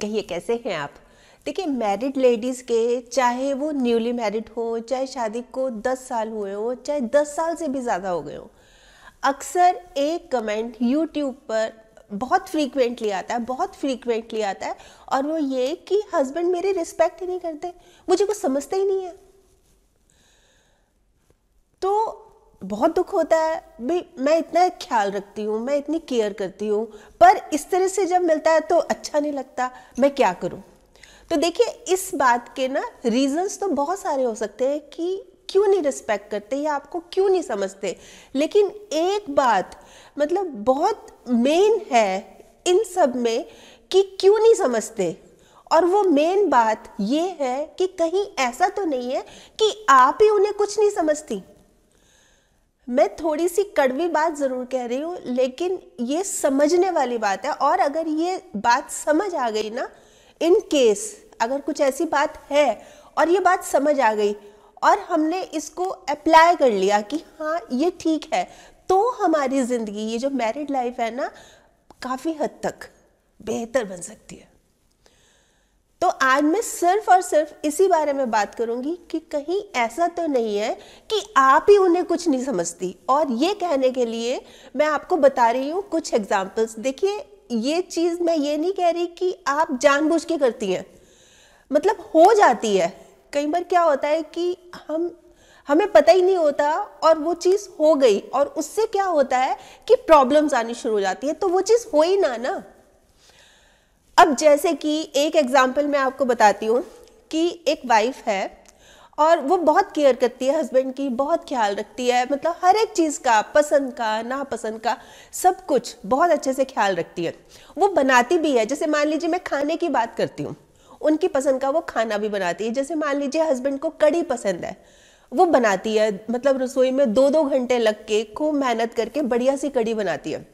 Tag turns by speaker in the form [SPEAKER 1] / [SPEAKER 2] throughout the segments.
[SPEAKER 1] कहिए कैसे हैं आप देखिए मैरिड लेडीज़ के चाहे वो न्यूली मैरिड हो चाहे शादी को 10 साल हुए हो चाहे 10 साल से भी ज़्यादा हो गए हो अक्सर एक कमेंट यूट्यूब पर बहुत फ्रीक्वेंटली आता है बहुत फ्रीक्वेंटली आता है और वो ये कि हस्बैंड मेरे रिस्पेक्ट ही नहीं करते मुझे कुछ समझते ही नहीं है तो बहुत दुख होता है भाई मैं इतना ख्याल रखती हूँ मैं इतनी केयर करती हूँ पर इस तरह से जब मिलता है तो अच्छा नहीं लगता मैं क्या करूँ तो देखिए इस बात के ना रीजंस तो बहुत सारे हो सकते हैं कि क्यों नहीं रिस्पेक्ट करते या आपको क्यों नहीं समझते लेकिन एक बात मतलब बहुत मेन है इन सब में कि क्यों नहीं समझते और वो मेन बात ये है कि कहीं ऐसा तो नहीं है कि आप ही उन्हें कुछ नहीं समझती मैं थोड़ी सी कड़वी बात ज़रूर कह रही हूँ लेकिन ये समझने वाली बात है और अगर ये बात समझ आ गई ना इन केस अगर कुछ ऐसी बात है और ये बात समझ आ गई और हमने इसको अप्लाई कर लिया कि हाँ ये ठीक है तो हमारी ज़िंदगी ये जो मैरिड लाइफ है ना काफ़ी हद तक बेहतर बन सकती है तो आज मैं सिर्फ और सिर्फ इसी बारे में बात करूंगी कि कहीं ऐसा तो नहीं है कि आप ही उन्हें कुछ नहीं समझती और ये कहने के लिए मैं आपको बता रही हूँ कुछ एग्जाम्पल्स देखिए ये चीज़ मैं ये नहीं कह रही कि आप जानबूझ के करती हैं मतलब हो जाती है कई बार क्या होता है कि हम हमें पता ही नहीं होता और वो चीज़ हो गई और उससे क्या होता है कि प्रॉब्लम्स आनी शुरू हो जाती है तो वो चीज़ हो ही ना ना अब जैसे कि एक एग्जाम्पल मैं आपको बताती हूँ कि एक वाइफ है और वो बहुत केयर करती है हस्बैंड की बहुत ख्याल रखती है मतलब हर एक चीज़ का पसंद का नापसंद का सब कुछ बहुत अच्छे से ख्याल रखती है वो बनाती भी है जैसे मान लीजिए मैं खाने की बात करती हूँ उनकी पसंद का वो खाना भी बनाती है जैसे मान लीजिए हस्बैंड को कड़ी पसंद है वो बनाती है मतलब रसोई में दो दो घंटे लग के खूब मेहनत करके बढ़िया सी कड़ी बनाती है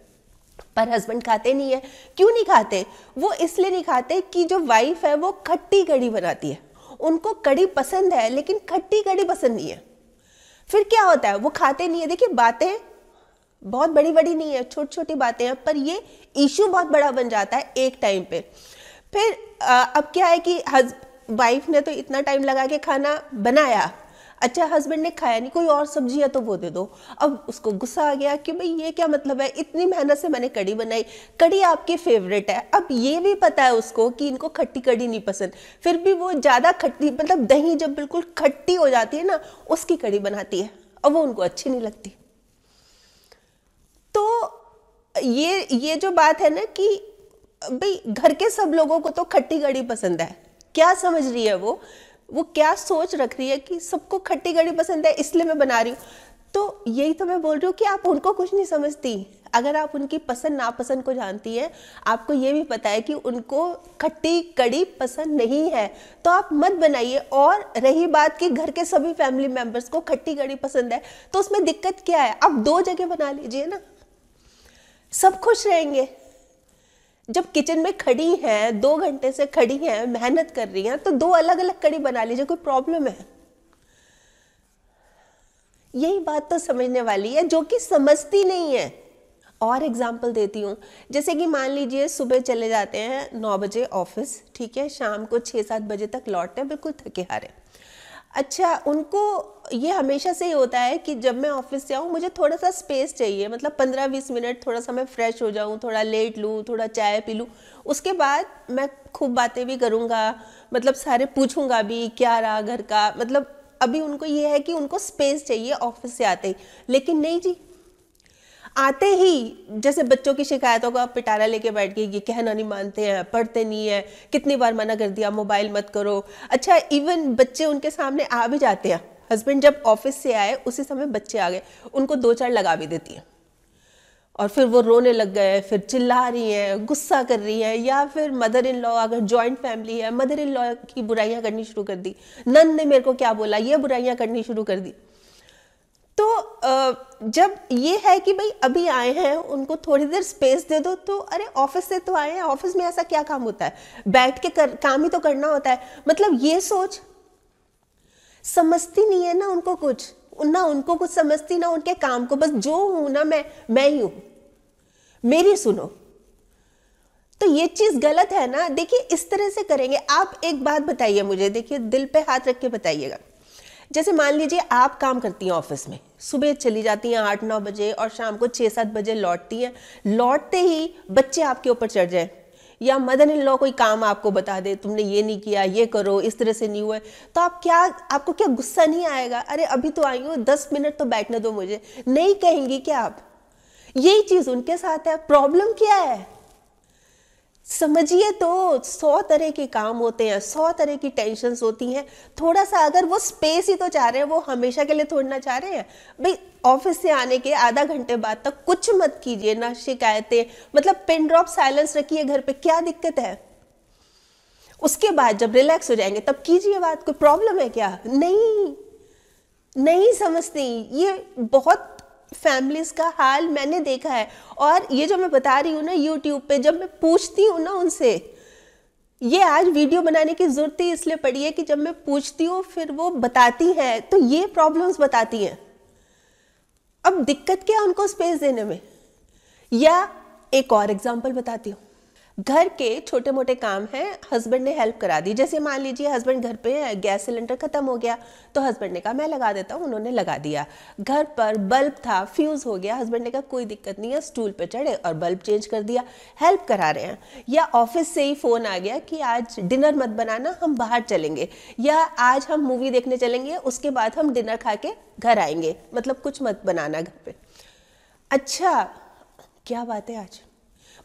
[SPEAKER 1] पर हस्बैंड खाते नहीं है क्यों नहीं खाते वो इसलिए नहीं खाते कि जो वाइफ है वो खट्टी कड़ी बनाती है उनको कड़ी पसंद है लेकिन खट्टी कड़ी पसंद नहीं है फिर क्या होता है वो खाते नहीं है देखिए बातें बहुत बड़ी बड़ी नहीं है छोटी छोटी बातें हैं पर ये इशू बहुत बड़ा बन जाता है एक टाइम पे फिर आ, अब क्या है कि हज वाइफ ने तो इतना टाइम लगा के खाना बनाया अच्छा हस्बैंड ने खाया नहीं कोई और सब्जी है तो वो दे दो अब उसको गुस्सा आ गया कि भाई ये क्या मतलब है इतनी मेहनत से मैंने कड़ी बनाई कड़ी आपकी फेवरेट है अब ये भी पता है उसको कि इनको खट्टी कड़ी नहीं पसंद फिर भी वो ज़्यादा खट्टी मतलब दही जब बिल्कुल खट्टी हो जाती है ना उसकी कड़ी बनाती है और वो उनको अच्छी नहीं लगती तो ये ये जो बात है ना कि भाई घर के सब लोगों को तो खट्टी कड़ी पसंद है क्या समझ रही है वो वो क्या सोच रख रही है कि सबको खट्टी कड़ी पसंद है इसलिए मैं बना रही हूँ तो यही तो मैं बोल रही हूँ कि आप उनको कुछ नहीं समझती अगर आप उनकी पसंद नापसंद को जानती हैं आपको ये भी पता है कि उनको खट्टी कड़ी पसंद नहीं है तो आप मत बनाइए और रही बात कि घर के सभी फैमिली मेम्बर्स को खट्टी कड़ी पसंद है तो उसमें दिक्कत क्या है आप दो जगह बना लीजिए ना सब खुश रहेंगे जब किचन में खड़ी है दो घंटे से खड़ी है मेहनत कर रही है तो दो अलग अलग कड़ी बना लीजिए कोई प्रॉब्लम है यही बात तो समझने वाली है जो कि समझती नहीं है और एग्जाम्पल देती हूँ जैसे कि मान लीजिए सुबह चले जाते हैं नौ बजे ऑफिस ठीक है शाम को छः सात बजे तक लौटते हैं बिल्कुल थके हारे अच्छा उनको ये हमेशा से ही होता है कि जब मैं ऑफिस से आऊँ मुझे थोड़ा सा स्पेस चाहिए मतलब पंद्रह बीस मिनट थोड़ा सा मैं फ्रेश हो जाऊँ थोड़ा लेट लूँ थोड़ा चाय पी लूँ उसके बाद मैं खूब बातें भी करूँगा मतलब सारे पूछूँगा भी क्या रहा घर का मतलब अभी उनको ये है कि उनको स्पेस चाहिए ऑफिस से आते ही लेकिन नहीं जी आते ही जैसे बच्चों की शिकायतों का पिटारा लेके बैठ गए ये कहना नहीं मानते हैं पढ़ते नहीं है कितनी बार मना कर दिया मोबाइल मत करो अच्छा इवन बच्चे उनके सामने आ भी जाते हैं हस्बैंड जब ऑफिस से आए उसी समय बच्चे आ गए उनको दो चार लगा भी देती हैं और फिर वो रोने लग गए फिर चिल्ला रही हैं गुस्सा कर रही हैं या फिर मदर इन लॉ अगर जॉइंट फैमिली है मदर इन लॉ की बुराइयां करनी शुरू कर दी नन ने मेरे को क्या बोला ये बुराइयां करनी शुरू कर दी तो जब ये है कि भाई अभी आए हैं उनको थोड़ी देर स्पेस दे दो तो अरे ऑफिस से तो आए हैं ऑफिस में ऐसा क्या काम होता है बैठ के कर काम ही तो करना होता है मतलब ये सोच समझती नहीं है ना उनको कुछ ना उनको कुछ समझती ना उनके काम को बस जो हूं ना मैं मैं ही हूं मेरी सुनो तो ये चीज गलत है ना देखिए इस तरह से करेंगे आप एक बात बताइए मुझे देखिए दिल पे हाथ रख के बताइएगा जैसे मान लीजिए आप काम करती हैं ऑफिस में सुबह चली जाती हैं आठ नौ बजे और शाम को छः सात बजे लौटती हैं लौटते ही बच्चे आपके ऊपर चढ़ जाए या मदर इन लॉ कोई काम आपको बता दे तुमने ये नहीं किया ये करो इस तरह से नहीं हुआ तो आप क्या आपको क्या गुस्सा नहीं आएगा अरे अभी तो आई हो दस मिनट तो बैठने दो मुझे नहीं कहेंगी क्या आप यही चीज़ उनके साथ है प्रॉब्लम क्या है समझिए तो सौ तरह के काम होते हैं सौ तरह की टेंशन होती हैं थोड़ा सा अगर वो स्पेस ही तो चाह रहे हैं वो हमेशा के लिए थोड़ना चाह रहे हैं भाई ऑफिस से आने के आधा घंटे बाद तक कुछ मत कीजिए ना शिकायतें मतलब पेन ड्रॉप साइलेंस रखिए घर पे क्या दिक्कत है उसके बाद जब रिलैक्स हो जाएंगे तब कीजिए बात कोई प्रॉब्लम है क्या नहीं नहीं समझती ये बहुत फैमिलीज़ का हाल मैंने देखा है और ये जो मैं बता रही हूँ ना यूट्यूब पे जब मैं पूछती हूँ ना उनसे ये आज वीडियो बनाने की ज़रूरत ही इसलिए पड़ी है कि जब मैं पूछती हूँ फिर वो बताती हैं तो ये प्रॉब्लम्स बताती हैं अब दिक्कत क्या उनको स्पेस देने में या एक और एग्जाम्पल बताती हूँ घर के छोटे मोटे काम हैं हस्बैंड ने हेल्प करा दी जैसे मान लीजिए हस्बैंड घर पे गैस सिलेंडर ख़त्म हो गया तो हस्बैंड ने कहा मैं लगा देता हूँ उन्होंने लगा दिया घर पर बल्ब था फ्यूज़ हो गया हस्बैंड ने कहा कोई दिक्कत नहीं है स्टूल पर चढ़े और बल्ब चेंज कर दिया हेल्प करा रहे हैं या ऑफिस से ही फ़ोन आ गया कि आज डिनर मत बनाना हम बाहर चलेंगे या आज हम मूवी देखने चलेंगे उसके बाद हम डिनर खा के घर आएंगे मतलब कुछ मत बनाना घर पे अच्छा क्या बात है आज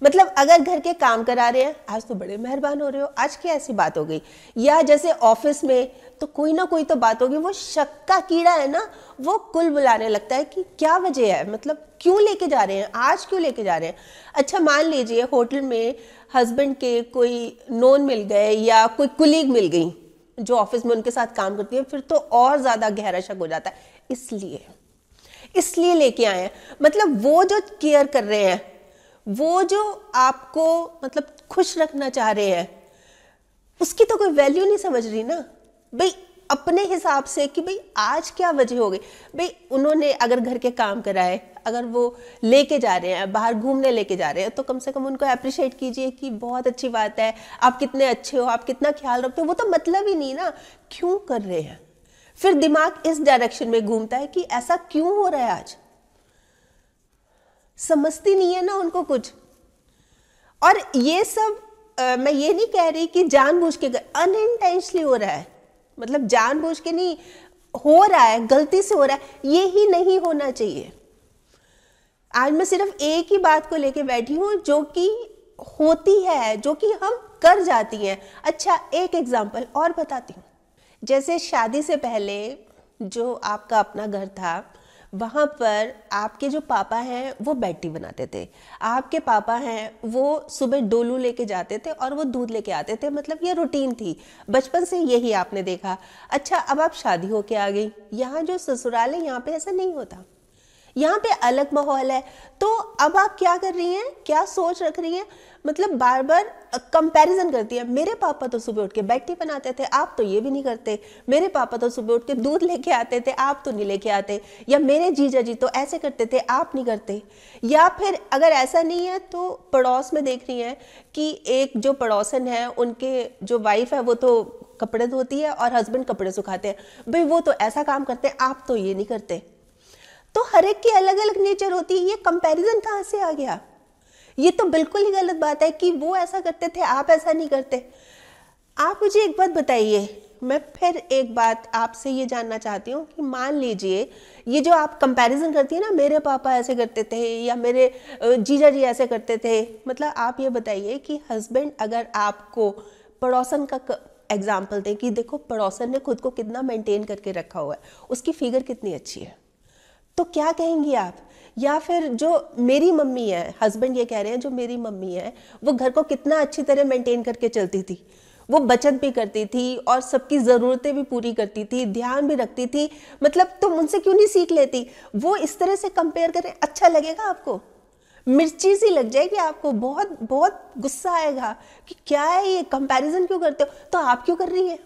[SPEAKER 1] मतलब अगर घर के काम करा रहे हैं आज तो बड़े मेहरबान हो रहे हो आज क्या ऐसी बात हो गई या जैसे ऑफिस में तो कोई ना कोई तो बात होगी वो शक का कीड़ा है ना वो कुल बुलाने लगता है कि क्या वजह है मतलब क्यों लेके जा रहे हैं आज क्यों लेके जा रहे हैं अच्छा मान लीजिए होटल में हस्बैंड के कोई नोन मिल गए या कोई कुलीग मिल गई जो ऑफिस में उनके साथ काम करती है फिर तो और ज़्यादा गहरा शक हो जाता है इसलिए इसलिए लेके आए हैं मतलब वो जो केयर कर रहे हैं वो जो आपको मतलब खुश रखना चाह रहे हैं उसकी तो कोई वैल्यू नहीं समझ रही ना भाई अपने हिसाब से कि भाई आज क्या वजह हो गई भाई उन्होंने अगर घर के काम कराए अगर वो लेके जा रहे हैं बाहर घूमने लेके जा रहे हैं तो कम से कम उनको अप्रिशिएट कीजिए कि बहुत अच्छी बात है आप कितने अच्छे हो आप कितना ख्याल रखते हो वो तो मतलब ही नहीं ना क्यों कर रहे हैं फिर दिमाग इस डायरेक्शन में घूमता है कि ऐसा क्यों हो रहा है आज समझती नहीं है ना उनको कुछ और ये सब आ, मैं ये नहीं कह रही कि जानबूझ के इंटेंशली हो रहा है मतलब जानबूझ के नहीं हो रहा है गलती से हो रहा है ये ही नहीं होना चाहिए आज मैं सिर्फ एक ही बात को लेके बैठी हूँ जो कि होती है जो कि हम कर जाती हैं अच्छा एक एग्जाम्पल और बताती हूँ जैसे शादी से पहले जो आपका अपना घर था वहाँ पर आपके जो पापा हैं वो बैटी बनाते थे आपके पापा हैं वो सुबह डोलू लेके जाते थे और वो दूध लेके आते थे मतलब ये रूटीन थी बचपन से यही आपने देखा अच्छा अब आप शादी होके आ गई यहाँ जो ससुराल है यहाँ पे ऐसा नहीं होता यहाँ पे अलग माहौल है तो अब आप क्या कर रही हैं क्या सोच रख रही हैं मतलब बार बार कंपैरिजन करती है मेरे पापा तो सुबह उठ के बैठे बनाते थे आप तो ये भी नहीं करते मेरे पापा तो सुबह उठ के दूध लेके आते थे आप तो नहीं लेके आते या मेरे जीजा जी तो ऐसे करते थे आप नहीं करते या फिर अगर ऐसा नहीं है तो पड़ोस में देख रही हैं कि एक जो पड़ोसन है उनके जो वाइफ है वो तो कपड़े धोती है और हस्बैंड कपड़े सुखाते हैं भाई वो तो ऐसा काम करते हैं आप तो ये नहीं करते तो हर एक की अलग अलग नेचर होती है ये कंपैरिजन कहाँ से आ गया ये तो बिल्कुल ही गलत बात है कि वो ऐसा करते थे आप ऐसा नहीं करते आप मुझे एक बात बताइए मैं फिर एक बात आपसे ये जानना चाहती हूँ कि मान लीजिए ये जो आप कंपैरिजन करती है ना मेरे पापा ऐसे करते थे या मेरे जीजा जी ऐसे करते थे मतलब आप ये बताइए कि हस्बैंड अगर आपको पड़ोसन का एग्जाम्पल दें कि देखो पड़ोसन ने खुद को कितना मेंटेन करके रखा हुआ है उसकी फिगर कितनी अच्छी है तो क्या कहेंगी आप या फिर जो मेरी मम्मी है हस्बैंड ये कह रहे हैं जो मेरी मम्मी है वो घर को कितना अच्छी तरह मेंटेन करके चलती थी वो बचत भी करती थी और सबकी ज़रूरतें भी पूरी करती थी ध्यान भी रखती थी मतलब तुम उनसे क्यों नहीं सीख लेती वो इस तरह से कंपेयर करें अच्छा लगेगा आपको मिर्ची सी लग जाएगी आपको बहुत बहुत गुस्सा आएगा कि क्या है ये कंपैरिजन क्यों करते हो तो आप क्यों कर रही है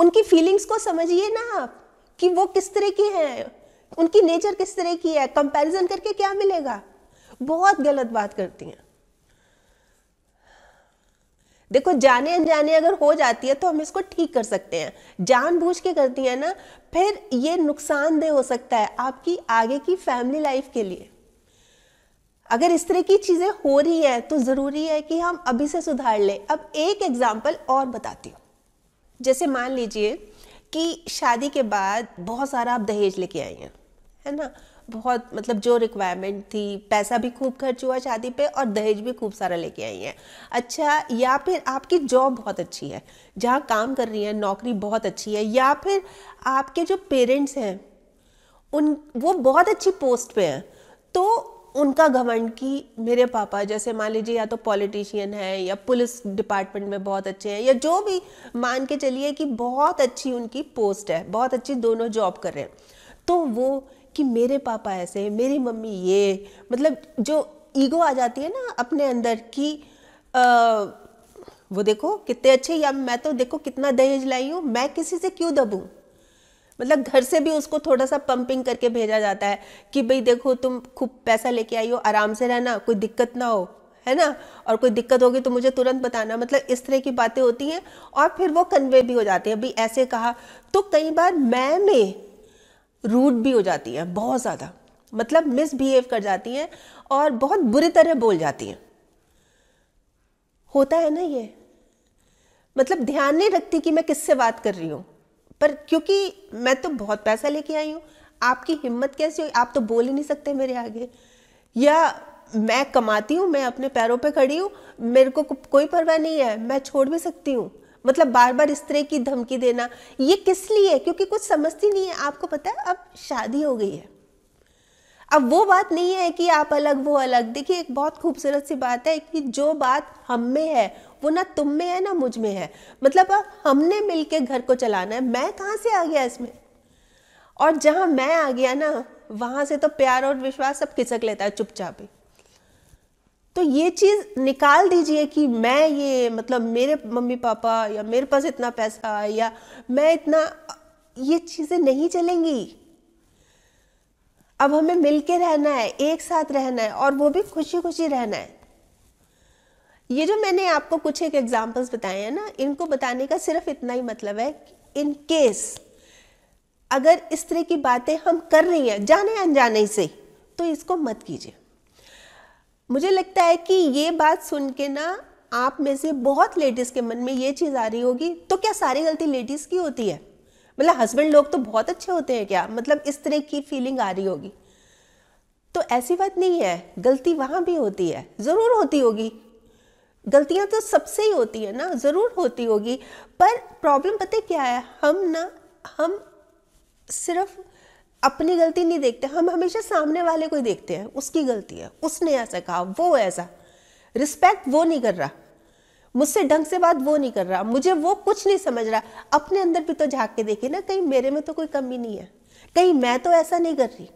[SPEAKER 1] उनकी फीलिंग्स को समझिए ना आप कि वो किस तरह की हैं उनकी नेचर किस तरह की है कंपैरिजन करके क्या मिलेगा बहुत गलत बात करती हैं देखो जाने अनजाने अगर हो जाती है तो हम इसको ठीक कर सकते हैं जानबूझ के करती है ना फिर ये नुकसानदेह हो सकता है आपकी आगे की फैमिली लाइफ के लिए अगर इस तरह की चीज़ें हो रही है तो ज़रूरी है कि हम अभी से सुधार लें अब एक एग्जाम्पल और बताती हूँ जैसे मान लीजिए कि शादी के बाद बहुत सारा आप दहेज लेके आई हैं है ना बहुत मतलब जो रिक्वायरमेंट थी पैसा भी खूब खर्च हुआ शादी पे और दहेज भी खूब सारा लेके आई हैं अच्छा या फिर आपकी जॉब बहुत अच्छी है जहाँ काम कर रही हैं नौकरी बहुत अच्छी है या फिर आपके जो पेरेंट्स हैं उन वो बहुत अच्छी पोस्ट पे हैं तो उनका घमंड कि मेरे पापा जैसे मान लीजिए या तो पॉलिटिशियन है या पुलिस डिपार्टमेंट में बहुत अच्छे हैं या जो भी मान के चलिए कि बहुत अच्छी उनकी पोस्ट है बहुत अच्छी दोनों जॉब कर रहे हैं तो वो कि मेरे पापा ऐसे हैं मेरी मम्मी ये मतलब जो ईगो आ जाती है ना अपने अंदर कि आ, वो देखो कितने अच्छे या मैं तो देखो कितना दहेज लाई हूँ मैं किसी से क्यों दबूँ मतलब घर से भी उसको थोड़ा सा पंपिंग करके भेजा जाता है कि भाई देखो तुम खूब पैसा लेके आई हो आराम से रहना कोई दिक्कत ना हो है ना और कोई दिक्कत होगी तो मुझे तुरंत बताना मतलब इस तरह की बातें होती हैं और फिर वो कन्वे भी हो जाती है भाई ऐसे कहा तो कई बार मैं में रूट भी हो जाती है बहुत ज़्यादा मतलब मिसबिहेव कर जाती हैं और बहुत बुरी तरह बोल जाती हैं होता है ना ये मतलब ध्यान नहीं रखती कि मैं किससे बात कर रही हूँ पर क्योंकि मैं तो बहुत पैसा लेके आई हूँ आपकी हिम्मत कैसी हुई आप तो बोल ही नहीं सकते मेरे आगे या मैं कमाती हूँ मैं अपने पैरों पे खड़ी हूँ मेरे को कोई परवाह नहीं है मैं छोड़ भी सकती हूँ मतलब बार बार इस तरह की धमकी देना ये किस लिए है क्योंकि कुछ समझती नहीं है आपको पता है अब शादी हो गई है अब वो बात नहीं है कि आप अलग वो अलग देखिए एक बहुत खूबसूरत सी बात है कि जो बात हम में है वो ना तुम में है ना मुझ में है मतलब हमने मिल घर को चलाना है मैं कहाँ से आ गया इसमें और जहाँ मैं आ गया ना वहाँ से तो प्यार और विश्वास सब खिसक लेता है चुपचाप ही तो ये चीज़ निकाल दीजिए कि मैं ये मतलब मेरे मम्मी पापा या मेरे पास इतना पैसा या मैं इतना ये चीज़ें नहीं चलेंगी अब हमें मिलके रहना है एक साथ रहना है और वो भी खुशी खुशी रहना है ये जो मैंने आपको कुछ एक एग्जाम्पल्स बताए हैं ना इनको बताने का सिर्फ इतना ही मतलब है इन केस अगर इस तरह की बातें हम कर रही हैं जाने अनजाने से तो इसको मत कीजिए मुझे लगता है कि ये बात सुन के ना आप में से बहुत लेडीज़ के मन में ये चीज़ आ रही होगी तो क्या सारी गलती लेडीज़ की होती है मतलब हस्बैंड लोग तो बहुत अच्छे होते हैं क्या मतलब इस तरह की फीलिंग आ रही होगी तो ऐसी बात नहीं है गलती वहाँ भी होती है ज़रूर होती होगी गलतियां तो सबसे ही होती है ना ज़रूर होती होगी पर प्रॉब्लम पता क्या है हम ना हम सिर्फ अपनी गलती नहीं देखते हम हमेशा सामने वाले को ही देखते हैं उसकी गलती है उसने ऐसा कहा वो ऐसा रिस्पेक्ट वो नहीं कर रहा मुझसे ढंग से बात वो नहीं कर रहा मुझे वो कुछ नहीं समझ रहा अपने अंदर भी तो झाँक के देखे ना कहीं मेरे में तो कोई कमी नहीं है कहीं मैं तो ऐसा नहीं कर रही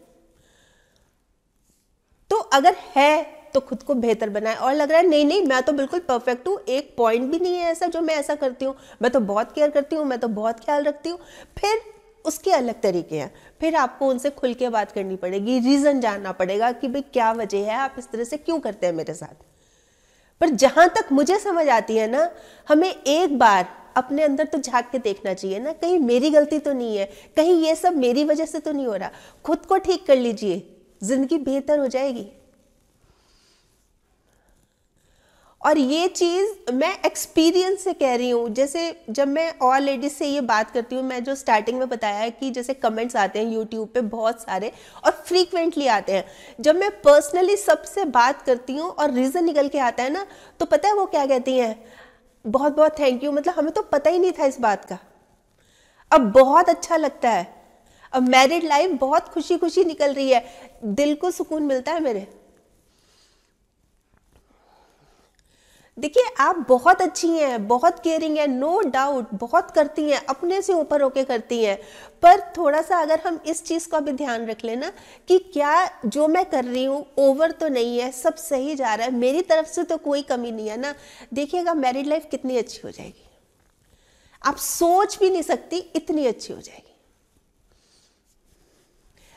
[SPEAKER 1] तो अगर है तो खुद को बेहतर बनाए और लग रहा है नहीं नहीं मैं तो बिल्कुल परफेक्ट हूँ एक पॉइंट भी नहीं है ऐसा जो मैं ऐसा करती हूँ मैं तो बहुत केयर करती हूँ मैं तो बहुत ख्याल रखती हूँ फिर उसके अलग तरीके हैं फिर आपको उनसे खुल के बात करनी पड़ेगी रीज़न जानना पड़ेगा कि भाई क्या वजह है आप इस तरह से क्यों करते हैं मेरे साथ पर जहाँ तक मुझे समझ आती है ना हमें एक बार अपने अंदर तो झांक के देखना चाहिए ना कहीं मेरी गलती तो नहीं है कहीं ये सब मेरी वजह से तो नहीं हो रहा खुद को ठीक कर लीजिए ज़िंदगी बेहतर हो जाएगी और ये चीज़ मैं एक्सपीरियंस से कह रही हूँ जैसे जब मैं और लेडीज़ से ये बात करती हूँ मैं जो स्टार्टिंग में बताया है कि जैसे कमेंट्स आते हैं यूट्यूब पे बहुत सारे और फ्रीक्वेंटली आते हैं जब मैं पर्सनली सबसे बात करती हूँ और रीज़न निकल के आता है ना तो पता है वो क्या कहती हैं बहुत बहुत थैंक यू मतलब हमें तो पता ही नहीं था इस बात का अब बहुत अच्छा लगता है अब मैरिड लाइफ बहुत खुशी खुशी निकल रही है दिल को सुकून मिलता है मेरे देखिए आप बहुत अच्छी हैं बहुत केयरिंग है नो डाउट बहुत करती हैं अपने से ऊपर होके करती हैं पर थोड़ा सा अगर हम इस चीज़ का भी ध्यान रख लेना कि क्या जो मैं कर रही हूँ ओवर तो नहीं है सब सही जा रहा है मेरी तरफ से तो कोई कमी नहीं है ना देखिएगा मैरिड लाइफ कितनी अच्छी हो जाएगी आप सोच भी नहीं सकती इतनी अच्छी हो जाएगी